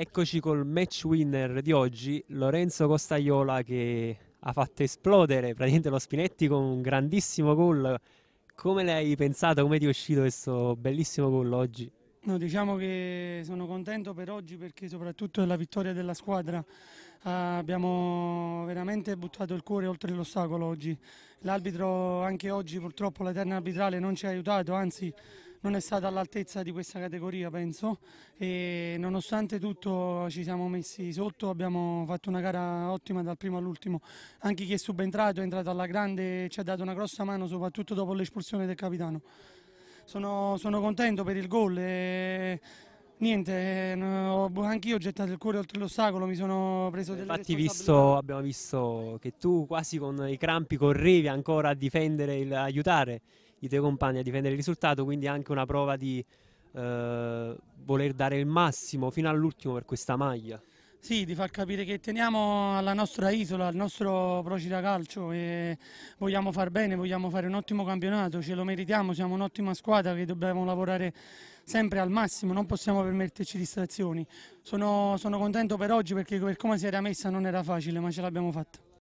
Eccoci col match winner di oggi, Lorenzo Costaiola che ha fatto esplodere praticamente lo Spinetti con un grandissimo gol. Come l'hai pensato, come ti è uscito questo bellissimo gol oggi? No, diciamo che sono contento per oggi perché soprattutto è la vittoria della squadra. Uh, abbiamo veramente buttato il cuore oltre l'ostacolo oggi. L'arbitro anche oggi purtroppo la terna arbitrale non ci ha aiutato, anzi non è stata all'altezza di questa categoria penso e nonostante tutto ci siamo messi sotto, abbiamo fatto una gara ottima dal primo all'ultimo, anche chi è subentrato è entrato alla grande e ci ha dato una grossa mano soprattutto dopo l'espulsione del capitano. Sono, sono contento per il gol. E... Niente, eh, anch'io ho gettato il cuore oltre l'ostacolo, mi sono preso delle Infatti visto, abbiamo visto che tu quasi con i crampi correvi ancora a difendere, il, a aiutare i tuoi compagni a difendere il risultato, quindi anche una prova di eh, voler dare il massimo fino all'ultimo per questa maglia. Sì, di far capire che teniamo alla nostra isola, al nostro Procida Calcio e vogliamo far bene, vogliamo fare un ottimo campionato, ce lo meritiamo, siamo un'ottima squadra che dobbiamo lavorare sempre al massimo, non possiamo permetterci distrazioni. Sono, sono contento per oggi perché per come si era messa non era facile, ma ce l'abbiamo fatta.